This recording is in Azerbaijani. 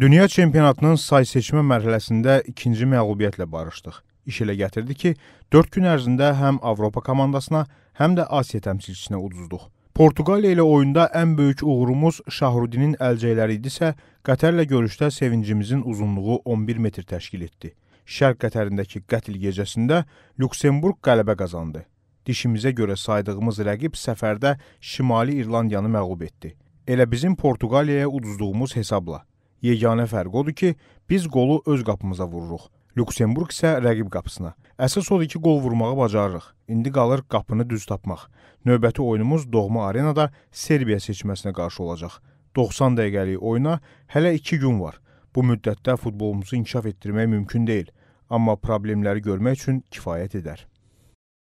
Dünya çempionatının say seçmə mərhələsində ikinci məğlubiyyətlə barışdıq. İş elə gətirdi ki, 4 gün ərzində həm Avropa komandasına, həm də Asiya təmsilçisinə uduzduq. Portuqaliya ilə oyunda ən böyük uğurumuz Şahrudinin əlcəkləri idisə, Qətərlə görüşdə sevincimizin uzunluğu 11 metr təşkil etdi. Şərq Qətərindəki qətil gecəsində Lüksemburq qələbə qazandı. Dişimizə görə saydığımız rəqib səfərdə Şimali İrlandiyanı məğlub etdi. Elə bizim Portuqaliyaya uduzduğumuz hesabla Yeganə fərq odur ki, biz qolu öz qapımıza vururuq. Lüksemburq isə rəqib qapısına. Əsas odur ki, qol vurmağı bacarırıq. İndi qalır qapını düz tapmaq. Növbəti oyunumuz doğma arenada Serbiya seçməsinə qarşı olacaq. 90 dəqiqəlik oyuna hələ 2 gün var. Bu müddətdə futbolumuzu inkişaf etdirmək mümkün deyil, amma problemləri görmək üçün kifayət edər.